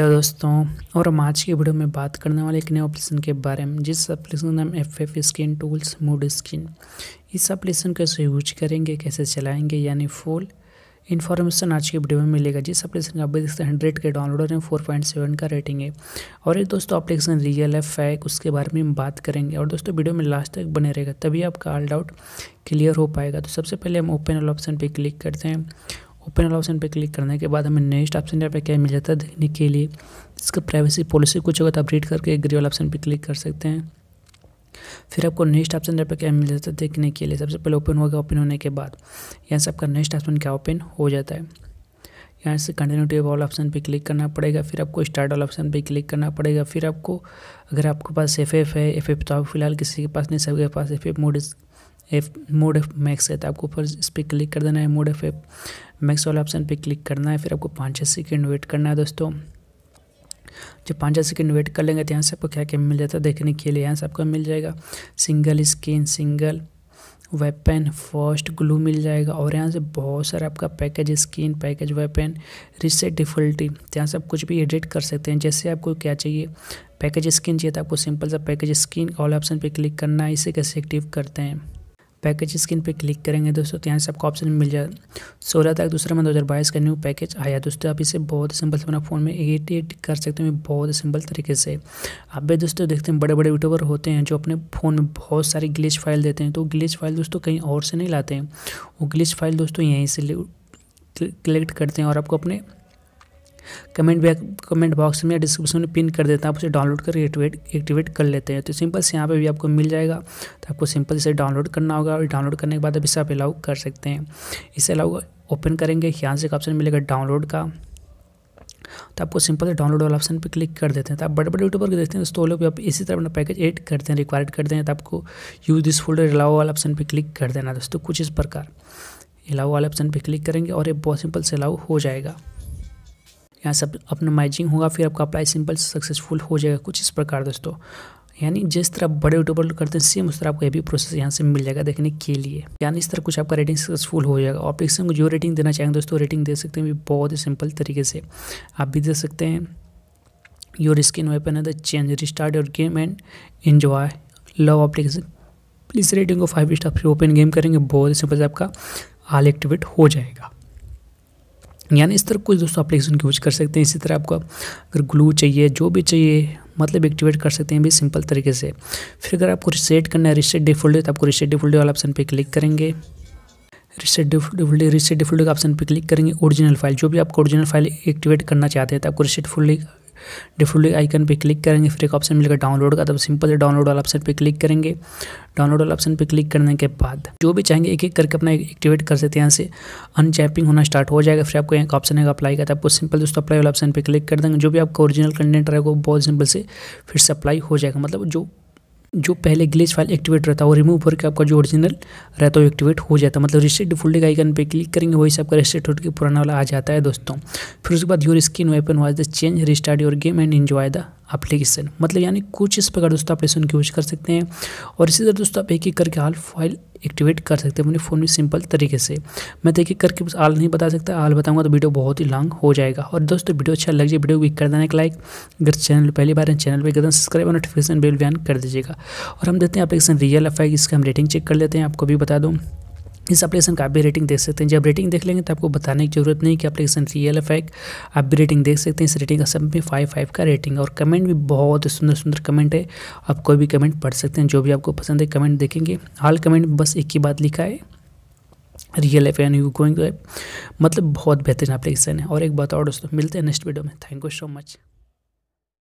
hello दोस्तों और हम आज की वीडियो में बात करने वाले एक नए ऑप्लेशन के बारे में जिस एप्लीकेशन का नाम F F skin tools mod skin इस एप्लीकेशन कैसे यूज करेंगे कैसे चलाएंगे यानी फुल इन्फॉर्मेशन आज की वीडियो में मिलेगा जिस एप्लीकेशन का आप देख सकते हैं हंड्रेड के डाउनलोडर हैं फोर पॉइंट सेवन का रेटिंग है और एक दोस्तों एप्लीकेशन रियल है फैक उसके बारे में हम बात करेंगे और दोस्तों वीडियो में लास्ट तक बने रहेगा तभी आपका ऑल डाउट क्लियर हो पाएगा तो सबसे पहले हम ओपन ऑल ऑप्शन पर क्लिक करते हैं ओपन वाला ऑप्शन पर क्लिक करने के बाद हमें नेक्स्ट ऑप्शन यहाँ पे क्या मिल जाता है देखने के लिए इसका प्राइवेसी पॉलिसी कुछ होगा तो आप रीड करके एग्री वाला ऑप्शन पर क्लिक कर सकते हैं फिर आपको नेक्स्ट ऑप्शन यहाँ पर क्या मिल जाता है देखने के लिए सबसे पहले ओपन होगा ओपन होने के बाद यहाँ से आपका नेक्स्ट ऑप्शन क्या ओपन हो जाता है यहाँ से कंटिन्यूटी वाला ऑप्शन पे क्लिक करना पड़ेगा फिर आपको स्टार्ट वाला ऑप्शन पे क्लिक करना पड़ेगा फिर आपको अगर आपके पास एफ है एफ तो आप फिलहाल किसी के पास नहीं सबके पास F mod F mod F Max है तो आपको फर्स्ट इस पर क्लिक कर देना है मोड एफ एफ मैक्स वाले ऑप्शन पे क्लिक करना है फिर आपको पाँच छः सेकेंड वेट करना है दोस्तों जब पाँच छः सेकेंड वेट कर लेंगे तो यहाँ से आपको क्या क्या मिल जाता है देखने के लिए यहाँ से आपको मिल जाएगा single skin single weapon first glue मिल जाएगा और यहाँ से बहुत सारा आपका package skin package weapon reset default यहाँ से आप कुछ भी एडिट कर सकते हैं जैसे आपको क्या चाहिए पैकेज स्किन चाहिए तो आपको सिंपल सा पैकेज स्किन ऑल ऑप्शन पे क्लिक करना है इसे कैसे एक्टिव करते हैं पैकेज स्क्रीन पर क्लिक करेंगे दोस्तों तो यहाँ से आपको ऑप्शन मिल जाएगा सोलह तक दूसरा मैं दो हज़ार बाईस का न्यू पैकेज आया दोस्तों आप इसे बहुत सिंपल से अपना फ़ोन में एडिट एट कर सकते हैं बहुत सिंपल तरीके से आप भी दोस्तों देखते हैं बड़े बड़े यूट्यूबर होते हैं जो अपने फ़ोन में बहुत सारी ग्लिच फाइल देते हैं तो ग्लिच फाइल दोस्तों कहीं और से नहीं लाते हैं वो ग्लिच फाइल दोस्तों यहीं से कलेक्ट करते हैं और आपको अपने कमेंट बैक कमेंट बॉक्स में या डिस्क्रिप्शन में पिन कर देता हूँ आप उसे डाउनलोड करके एक्टिवेट एक्टिवेट कर लेते हैं तो सिंपल से यहाँ पे भी आपको मिल जाएगा तो आपको सिंपल से डाउनलोड करना होगा और डाउनलोड करने के बाद अभी से आप अलाउ कर सकते हैं इसे अलाउ ओपन करेंगे यहाँ से एक ऑप्शन मिलेगा डाउनलोड का तो आपको सिंपल से डाउनलोड वाला ऑप्शन पर क्लिक कर देते हैं तो आप बड़े बड़े यूट्यूबर के देखते हैं दोस्तों लोग भी आप इसी तरह अपना पैकेज एड करते हैं रिक्वायर्ड देते हैं तो आपको यूज दिस फोल्डर अलाउ वाला ऑप्शन पर क्लिक कर देना दोस्तों कुछ इस प्रकार अलाउ वाले ऑप्शन पर क्लिक करेंगे और ये बहुत सिंपल से अलाउ हो जाएगा यहाँ सब अपना मैचिंग होगा फिर आपका अप्लाई सिंपल सक्सेसफुल हो जाएगा कुछ इस प्रकार दोस्तों यानी जिस तरह बड़े यूट्यूबर करते हैं सेम उस तरह आपको ये भी प्रोसेस यहाँ से मिल जाएगा देखने के लिए यानी इस तरह कुछ आपका रेटिंग सक्सेसफुल हो जाएगा ऑप्टिक्सन को जो रेटिंग देना चाहेंगे दोस्तों रेटिंग दे सकते हैं बहुत ही सिंपल तरीके से आप भी दे सकते हैं योर स्किन वेपन है the change restart your game and enjoy love optics please rating को फाइव स्टार फिर ओपन गेम करेंगे बहुत ही सिंपल से आपका हाल एक्टिवेट हो जाएगा यानी इस तरह कुछ दोस्तों एप्लीकेशन यूज कर सकते हैं इसी तरह आपको अगर ग्लू चाहिए जो भी चाहिए मतलब एक्टिवेट कर सकते हैं भी सिंपल तरीके से फिर अगर आपको रिसेट करना है रिसेट डिफोल्डे तो आपको रिसेट डिफोल्ट वाला ऑप्शन पर क्लिक करेंगे reset default reset default option पर क्लिक करेंगे ओरिजिनल फाइल जो भी आपको ओरिजिनल फाइल एक्टिवेट करना चाहते हैं तो आपको रिसेट फुल्ली डिफ्रूलिक आइकन पे क्लिक करेंगे फिर एक ऑप्शन मिलेगा डाउनलोड का तब सिंपल से डाउनलोड वाला ऑप्शन पे क्लिक करेंगे डाउनलोड वाला ऑप्शन पे क्लिक करने के बाद जो भी चाहेंगे एक एक करके अपना एक्टिवेट कर सकते हैं यहाँ से अनचैपिंग होना स्टार्ट हो जाएगा फिर आपको एक ऑप्शन है अप्लाई का तो आपको सिंपल दोस्तों अप्लाई वाला ऑप्शन पर क्लिक कर देंगे जो भी आपका ओरिजिनल कंटेंट रहेगा वो बहुत सिंपल से फिर से अप्लाई हो जाएगा मतलब जो जो पहले ग्लिच फाइल एक्टिवेट रहता है वो रिमूव होकर आपका जो ओरिजिनल रहता है वो एक्टिवेट हो जाता है मतलब रिसेट डिफॉल्ट आइकन पे क्लिक करेंगे वही से आपका रिसेट होकर पुराना वाला आ जाता है दोस्तों फिर उसके बाद your screen weapon was the change restart your game and enjoy the application मतलब यानी कुछ इस प्रकार दोस्तों एप्लीकेशन की यूज कर सकते हैं और इसी तरह दोस्तों आप एक एक करके हाल फाइल एक्टिवेट कर सकते हैं अपने फ़ोन में सिंपल तरीके से मैं तो एक एक करके बस आल नहीं बता सकता आल बताऊंगा तो वीडियो बहुत ही लॉन्ग हो जाएगा और दोस्तों वीडियो अच्छा लग जाए वीडियो भी कर देना एक लाइक अगर चैनल पहली बार है चैनल पर एकदम सब्सक्राइब और नोटिफिकेशन बेल भी कर दीजिएगा और हम देते हैं एप्लीकेशन रियल एफ आई इसका हम रेटिंग चेक कर लेते हैं आपको भी बता दूँ इस एप्लीकेशन का आप भी रेटिंग देख सकते हैं जब रेटिंग देख लेंगे तो आपको बताने की जरूरत नहीं कि एप्लीकेशन रियल है आप भी रेटिंग देख सकते हैं इस रेटिंग का सब में फाइव फाइव का रेटिंग और कमेंट भी बहुत सुंदर सुंदर कमेंट है आप कोई भी कमेंट पढ़ सकते हैं जो भी आपको पसंद है कमेंट देखेंगे हाल कमेंट बस एक ही बात लिखा है real F and you going मतलब बहुत बेहतरीन एप्लीकेशन है और एक बात और दोस्तों मिलते हैं नेक्स्ट वीडियो में थैंक यू सो मच